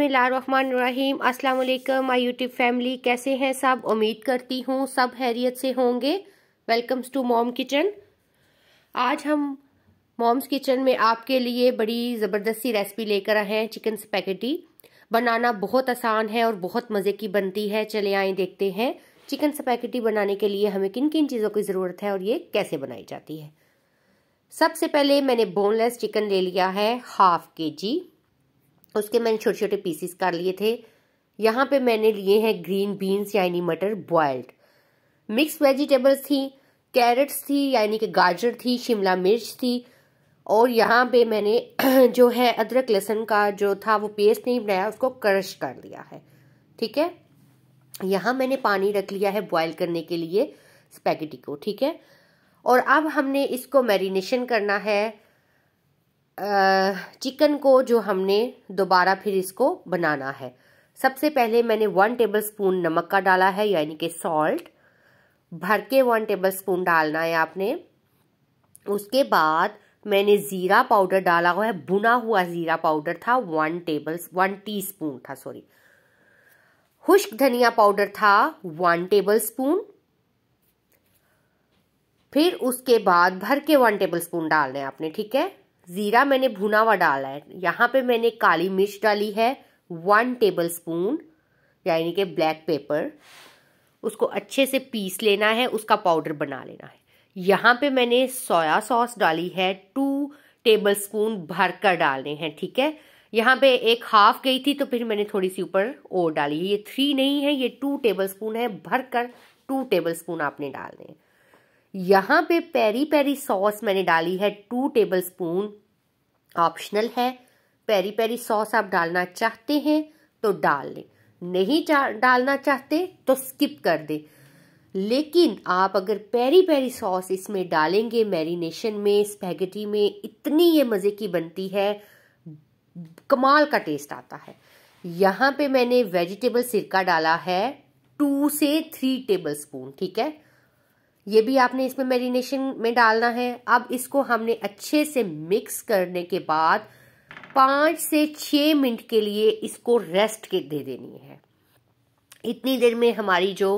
रहीम अस्सलाम my YouTube family कैसे हैं सब उम्मीद करती हूँ सब हैरियत से होंगे वेलकम्स टू मॉम किचन आज हम मॉम्स किचन में आपके लिए बड़ी ज़बरदस्ती रेसिपी लेकर आए हैं चिकन स्पैकेटी बनाना बहुत आसान है और बहुत मज़े की बनती है चले आए देखते हैं चिकन स्पैकेटी बनाने के लिए हमें किन किन चीज़ों की ज़रूरत है और ये कैसे बनाई जाती है सबसे पहले मैंने बोनलेस चिकन ले लिया है हाफ के जी उसके मैंने छोटे छोटे पीसीस कर लिए थे यहाँ पे मैंने लिए हैं ग्रीन बीन्स यानी मटर बॉयल्ड मिक्स वेजिटेबल्स थी कैरेट्स थी यानी कि गाजर थी शिमला मिर्च थी और यहाँ पे मैंने जो है अदरक लहसुन का जो था वो पेस्ट नहीं बनाया उसको क्रश कर लिया है ठीक है यहाँ मैंने पानी रख लिया है बॉयल करने के लिए स्पैगेटी को ठीक है और अब हमने इसको मैरिनेशन करना है चिकन को जो हमने दोबारा फिर इसको बनाना है सबसे पहले मैंने वन टेबल स्पून नमक का डाला है यानी कि सॉल्ट भर के वन टेबल स्पून डालना है आपने उसके बाद मैंने ज़ीरा पाउडर डाला हुआ है बुना हुआ ज़ीरा पाउडर था वन टेबल वन टीस्पून था सॉरी खुश्क धनिया पाउडर था वन टेबल स्पून फिर उसके बाद भर के वन टेबल स्पून डालना है आपने ठीक है ज़ीरा मैंने भुना हुआ डाला है यहाँ पे मैंने काली मिर्च डाली है वन टेबल स्पून यानी कि ब्लैक पेपर उसको अच्छे से पीस लेना है उसका पाउडर बना लेना है यहाँ पे मैंने सोया सॉस डाली है टू टेबल स्पून भर कर डालने हैं ठीक है यहाँ पे एक हाफ गई थी तो फिर मैंने थोड़ी सी ऊपर और डाली है ये थ्री नहीं है ये टू टेबल स्पून है भर कर टू टेबल स्पून आपने डालने हैं यहाँ पे पेरी पेरी सॉस मैंने डाली है टू टेबल स्पून ऑप्शनल है पेरी पेरी सॉस आप डालना चाहते हैं तो डाल लें नहीं डालना चाहते तो स्किप कर दें लेकिन आप अगर पेरी पेरी सॉस इसमें डालेंगे मैरिनेशन में स्पैगेटी में इतनी ये मज़े की बनती है कमाल का टेस्ट आता है यहाँ पे मैंने वेजिटेबल सिरका डाला है टू से थ्री टेबल स्पून ठीक है ये भी आपने इसमें मैरिनेशन में डालना है अब इसको हमने अच्छे से मिक्स करने के बाद पांच से छह मिनट के लिए इसको रेस्ट के दे देनी है इतनी देर में हमारी जो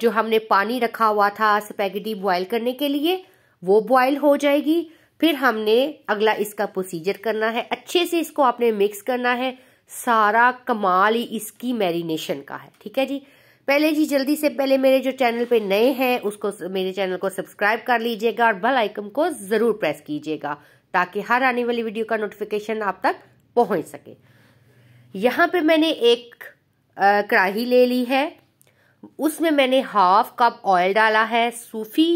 जो हमने पानी रखा हुआ था स्पैगेटी बॉयल करने के लिए वो बॉयल हो जाएगी फिर हमने अगला इसका प्रोसीजर करना है अच्छे से इसको आपने मिक्स करना है सारा कमाल ही इसकी मैरिनेशन का है ठीक है जी पहले जी जल्दी से पहले मेरे जो चैनल पे नए हैं उसको मेरे चैनल को सब्सक्राइब कर लीजिएगा और बेल आइकन को ज़रूर प्रेस कीजिएगा ताकि हर आने वाली वीडियो का नोटिफिकेशन आप तक पहुंच सके यहाँ पे मैंने एक कढ़ाही ले ली है उसमें मैंने हाफ कप ऑयल डाला है सूफी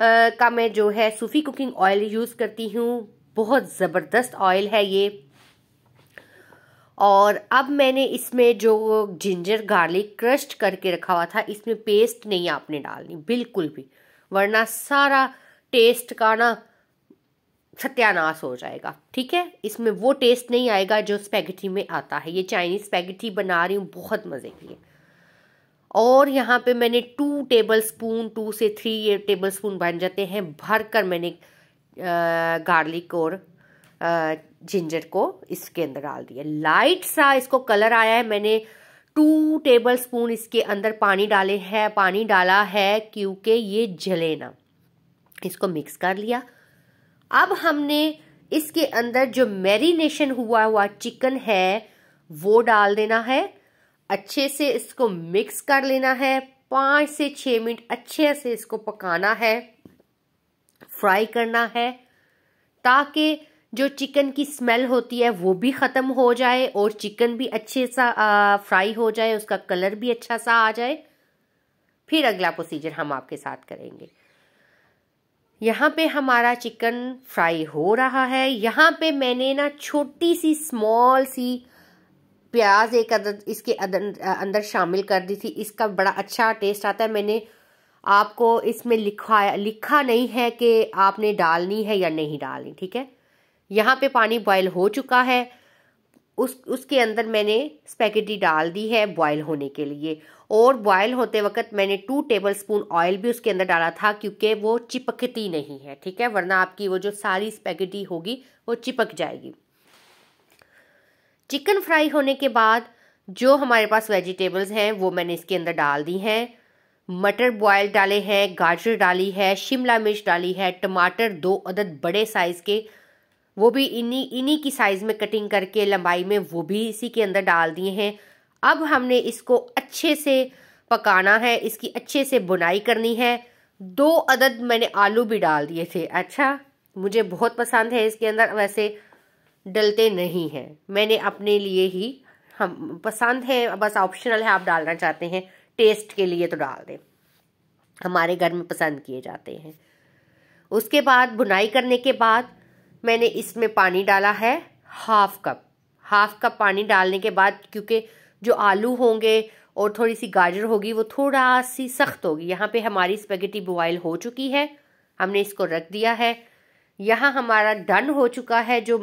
आ, का मैं जो है सूफी कुकिंग ऑयल यूज़ करती हूँ बहुत ज़बरदस्त ऑयल है ये और अब मैंने इसमें जो जिंजर गार्लिक क्रश्ड करके रखा हुआ था इसमें पेस्ट नहीं आपने डालनी बिल्कुल भी वरना सारा टेस्ट का ना सत्यानाश हो जाएगा ठीक है इसमें वो टेस्ट नहीं आएगा जो स्पैगेटी में आता है ये चाइनीज़ स्पैगेटी बना रही हूँ बहुत मज़े की है और यहाँ पे मैंने टू टेबल स्पून टू से थ्री ये टेबल स्पून बन जाते हैं भर कर मैंने गार्लिक और जिंजर को इसके अंदर डाल दिया लाइट सा इसको कलर आया है मैंने टू टेबल स्पून इसके अंदर पानी डाले हैं पानी डाला है क्योंकि ये जले ना इसको मिक्स कर लिया अब हमने इसके अंदर जो मैरिनेशन हुआ हुआ चिकन है वो डाल देना है अच्छे से इसको मिक्स कर लेना है पाँच से छः मिनट अच्छे से इसको पकाना है फ्राई करना है ताकि जो चिकन की स्मेल होती है वो भी ख़त्म हो जाए और चिकन भी अच्छे सा आ, फ्राई हो जाए उसका कलर भी अच्छा सा आ जाए फिर अगला प्रोसीजर हम आपके साथ करेंगे यहाँ पे हमारा चिकन फ्राई हो रहा है यहाँ पे मैंने ना छोटी सी स्मॉल सी प्याज एक अदर इसके अदर, अंदर शामिल कर दी थी इसका बड़ा अच्छा टेस्ट आता है मैंने आपको इसमें लिखा लिखा नहीं है कि आपने डालनी है या नहीं डालनी ठीक है यहाँ पे पानी बॉयल हो चुका है उस उसके अंदर मैंने स्पैगेटी डाल दी है बॉयल होने के लिए और बॉयल होते वक्त मैंने टू टेबल स्पून ऑयल भी उसके अंदर डाला था क्योंकि वो चिपकती नहीं है ठीक है वरना आपकी वो जो सारी स्पैगेटी होगी वो चिपक जाएगी चिकन फ्राई होने के बाद जो हमारे पास वेजिटेबल्स हैं वो मैंने इसके अंदर डाल दी हैं मटर बॉयल डाले हैं गाजर डाली है शिमला मिर्च डाली है टमाटर दो अदद बड़े साइज़ के वो भी इन्हीं इन्हीं की साइज़ में कटिंग करके लंबाई में वो भी इसी के अंदर डाल दिए हैं अब हमने इसको अच्छे से पकाना है इसकी अच्छे से बुनाई करनी है दो अदद मैंने आलू भी डाल दिए थे अच्छा मुझे बहुत पसंद है इसके अंदर वैसे डलते नहीं हैं मैंने अपने लिए ही हम पसंद है बस ऑप्शनल है आप डालना चाहते हैं टेस्ट के लिए तो डाल दें हमारे घर में पसंद किए जाते हैं उसके बाद बुनाई करने के बाद मैंने इसमें पानी डाला है हाफ कप हाफ कप पानी डालने के बाद क्योंकि जो आलू होंगे और थोड़ी सी गाजर होगी वो थोड़ा सी सख्त होगी यहाँ पे हमारी स्पेगेटी बॉयल हो चुकी है हमने इसको रख दिया है यहाँ हमारा डन हो चुका है जो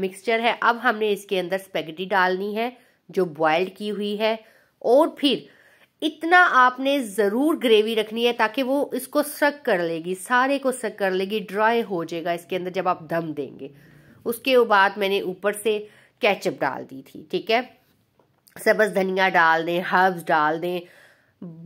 मिक्सचर है अब हमने इसके अंदर स्पेगेटी डालनी है जो बॉयल्ड की हुई है और फिर इतना आपने ज़रूर ग्रेवी रखनी है ताकि वो इसको सक कर लेगी सारे को सक कर लेगी ड्राई हो जाएगा इसके अंदर जब आप दम देंगे उसके बाद मैंने ऊपर से कैचअप डाल दी थी ठीक है सब्ज़ धनिया डाल दें हर्ब्स डाल दें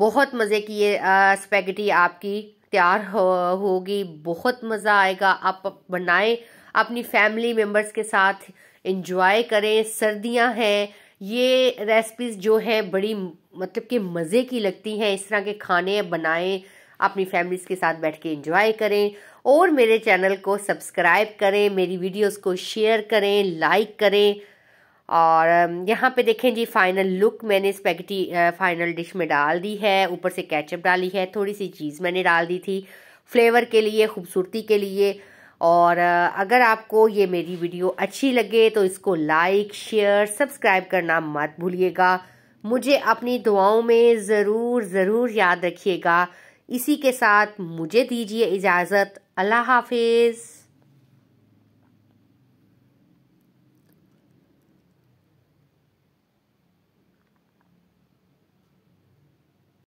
बहुत मज़े की ये स्पैगेटी आपकी तैयार होगी हो बहुत मज़ा आएगा आप बनाएं अपनी फैमिली मेम्बर्स के साथ इंजॉय करें सर्दियां हैं ये रेसिपीज़ जो हैं बड़ी मतलब कि मज़े की लगती हैं इस तरह के खाने बनाएं अपनी फैमिलीज़ के साथ बैठ के इंजॉय करें और मेरे चैनल को सब्सक्राइब करें मेरी वीडियोस को शेयर करें लाइक करें और यहाँ पे देखें जी फाइनल लुक मैंने स्पैगेटी फाइनल डिश में डाल दी है ऊपर से कैचअप डाली है थोड़ी सी चीज़ मैंने डाल दी थी फ्लेवर के लिए खूबसूरती के लिए और अगर आपको ये मेरी वीडियो अच्छी लगे तो इसको लाइक शेयर सब्सक्राइब करना मत भूलिएगा मुझे अपनी दुआओं में ज़रूर ज़रूर याद रखिएगा इसी के साथ मुझे दीजिए इजाज़त अल्लाह हाफिज़